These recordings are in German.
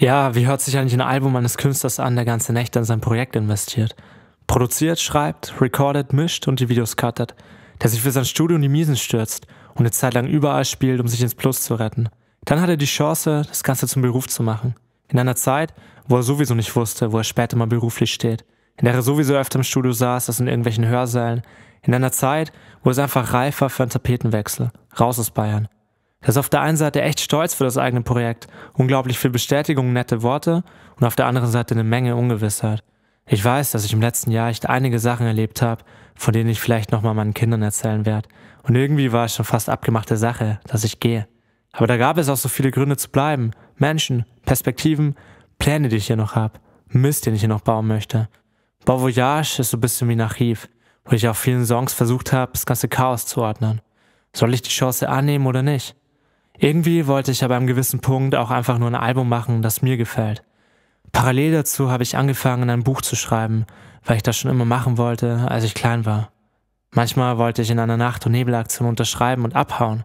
Ja, wie hört sich eigentlich ein Album eines Künstlers an, der ganze Nächte in sein Projekt investiert? Produziert, schreibt, recordet, mischt und die Videos cuttet. Der sich für sein Studio in die Miesen stürzt und eine Zeit lang überall spielt, um sich ins Plus zu retten. Dann hat er die Chance, das Ganze zum Beruf zu machen. In einer Zeit, wo er sowieso nicht wusste, wo er später mal beruflich steht. In der er sowieso öfter im Studio saß, als in irgendwelchen Hörsälen. In einer Zeit, wo es einfach reifer für einen Tapetenwechsel. Raus aus Bayern. Das ist auf der einen Seite echt stolz für das eigene Projekt, unglaublich viel Bestätigung, nette Worte und auf der anderen Seite eine Menge Ungewissheit. Ich weiß, dass ich im letzten Jahr echt einige Sachen erlebt habe, von denen ich vielleicht nochmal meinen Kindern erzählen werde. Und irgendwie war es schon fast abgemachte Sache, dass ich gehe. Aber da gab es auch so viele Gründe zu bleiben. Menschen, Perspektiven, Pläne, die ich hier noch habe, Mist, den ich hier noch bauen möchte. Bon Voyage ist so ein bisschen wie ein Archiv, wo ich auf vielen Songs versucht habe, das ganze Chaos zu ordnen. Soll ich die Chance annehmen oder nicht? Irgendwie wollte ich aber am gewissen Punkt auch einfach nur ein Album machen, das mir gefällt. Parallel dazu habe ich angefangen, ein Buch zu schreiben, weil ich das schon immer machen wollte, als ich klein war. Manchmal wollte ich in einer Nacht- und Nebelaktion unterschreiben und abhauen.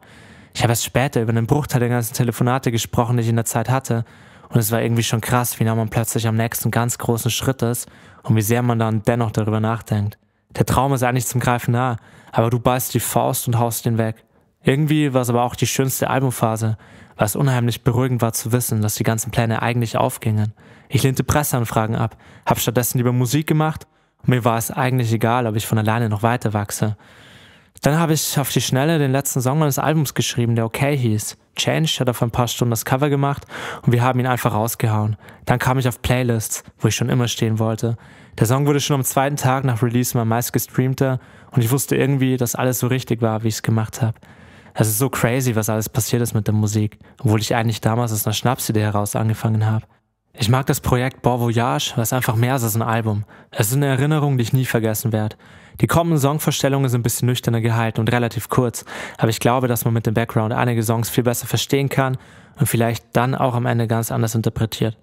Ich habe erst später über den Bruchteil der ganzen Telefonate gesprochen, die ich in der Zeit hatte, und es war irgendwie schon krass, wie nah man plötzlich am nächsten ganz großen Schritt ist und wie sehr man dann dennoch darüber nachdenkt. Der Traum ist eigentlich zum Greifen nah, aber du beißt die Faust und haust ihn weg. Irgendwie war es aber auch die schönste Albumphase, weil es unheimlich beruhigend war zu wissen, dass die ganzen Pläne eigentlich aufgingen. Ich lehnte Presseanfragen ab, habe stattdessen lieber Musik gemacht und mir war es eigentlich egal, ob ich von alleine noch weiter wachse. Dann habe ich auf die Schnelle den letzten Song meines Albums geschrieben, der okay hieß. Change hat auf ein paar Stunden das Cover gemacht und wir haben ihn einfach rausgehauen. Dann kam ich auf Playlists, wo ich schon immer stehen wollte. Der Song wurde schon am zweiten Tag nach Release mein meistgestreamter und ich wusste irgendwie, dass alles so richtig war, wie ich es gemacht habe. Es ist so crazy, was alles passiert ist mit der Musik, obwohl ich eigentlich damals aus einer Schnapsidee heraus angefangen habe. Ich mag das Projekt Bon Voyage, was einfach mehr ist als ein Album. Es ist eine Erinnerung, die ich nie vergessen werde. Die kommenden Songvorstellungen sind ein bisschen nüchterner gehalten und relativ kurz, aber ich glaube, dass man mit dem Background einige Songs viel besser verstehen kann und vielleicht dann auch am Ende ganz anders interpretiert.